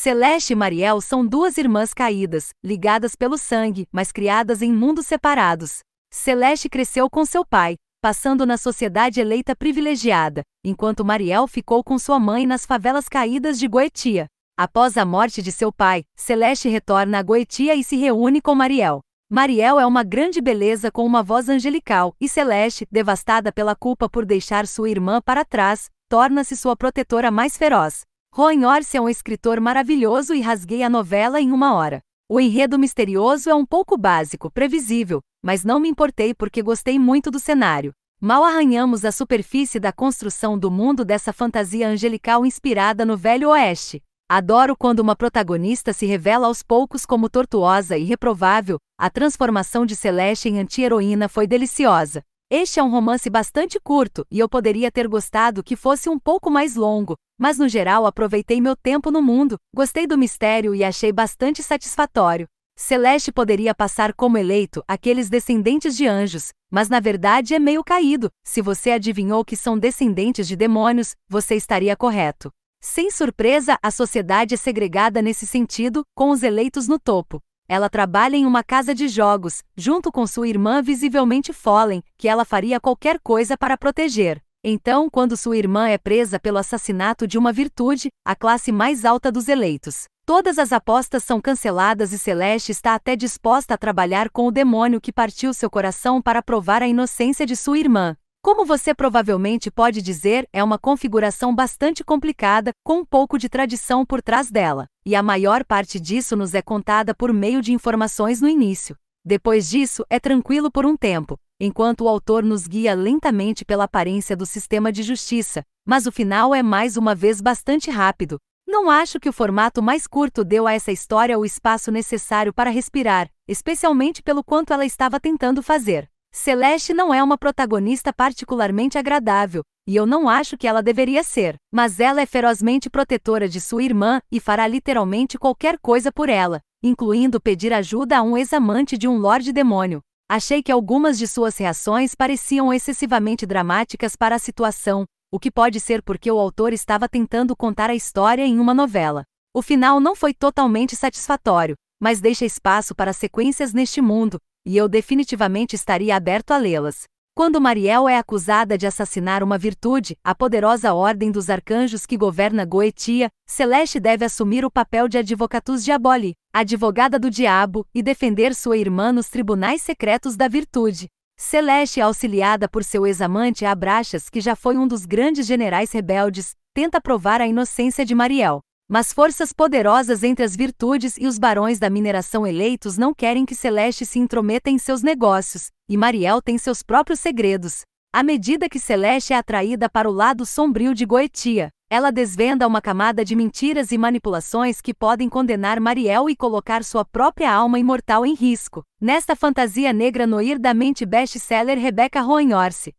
Celeste e Mariel são duas irmãs caídas, ligadas pelo sangue, mas criadas em mundos separados. Celeste cresceu com seu pai, passando na sociedade eleita privilegiada, enquanto Mariel ficou com sua mãe nas favelas caídas de Goetia. Após a morte de seu pai, Celeste retorna a Goetia e se reúne com Mariel. Mariel é uma grande beleza com uma voz angelical, e Celeste, devastada pela culpa por deixar sua irmã para trás, torna-se sua protetora mais feroz. Roy Orse é um escritor maravilhoso e rasguei a novela em uma hora. O enredo misterioso é um pouco básico, previsível, mas não me importei porque gostei muito do cenário. Mal arranhamos a superfície da construção do mundo dessa fantasia angelical inspirada no Velho Oeste. Adoro quando uma protagonista se revela aos poucos como tortuosa e reprovável, a transformação de Celeste em anti-heroína foi deliciosa. Este é um romance bastante curto e eu poderia ter gostado que fosse um pouco mais longo, mas no geral aproveitei meu tempo no mundo, gostei do mistério e achei bastante satisfatório. Celeste poderia passar como eleito aqueles descendentes de anjos, mas na verdade é meio caído. Se você adivinhou que são descendentes de demônios, você estaria correto. Sem surpresa, a sociedade é segregada nesse sentido, com os eleitos no topo. Ela trabalha em uma casa de jogos, junto com sua irmã visivelmente Fallen, que ela faria qualquer coisa para proteger. Então, quando sua irmã é presa pelo assassinato de uma virtude, a classe mais alta dos eleitos, todas as apostas são canceladas e Celeste está até disposta a trabalhar com o demônio que partiu seu coração para provar a inocência de sua irmã. Como você provavelmente pode dizer, é uma configuração bastante complicada, com um pouco de tradição por trás dela e a maior parte disso nos é contada por meio de informações no início. Depois disso, é tranquilo por um tempo, enquanto o autor nos guia lentamente pela aparência do sistema de justiça, mas o final é mais uma vez bastante rápido. Não acho que o formato mais curto deu a essa história o espaço necessário para respirar, especialmente pelo quanto ela estava tentando fazer. Celeste não é uma protagonista particularmente agradável, e eu não acho que ela deveria ser, mas ela é ferozmente protetora de sua irmã e fará literalmente qualquer coisa por ela, incluindo pedir ajuda a um ex-amante de um Lorde Demônio. Achei que algumas de suas reações pareciam excessivamente dramáticas para a situação, o que pode ser porque o autor estava tentando contar a história em uma novela. O final não foi totalmente satisfatório, mas deixa espaço para sequências neste mundo, e eu definitivamente estaria aberto a lê-las. Quando Mariel é acusada de assassinar uma virtude, a poderosa ordem dos arcanjos que governa Goetia, Celeste deve assumir o papel de advocatus diaboli, advogada do diabo, e defender sua irmã nos tribunais secretos da virtude. Celeste auxiliada por seu ex-amante Abraxas, que já foi um dos grandes generais rebeldes, tenta provar a inocência de Mariel. Mas forças poderosas entre as virtudes e os barões da mineração eleitos não querem que Celeste se intrometa em seus negócios, e Mariel tem seus próprios segredos. À medida que Celeste é atraída para o lado sombrio de Goetia, ela desvenda uma camada de mentiras e manipulações que podem condenar Mariel e colocar sua própria alma imortal em risco. Nesta fantasia negra noir da mente best-seller Rebecca Roenhorse,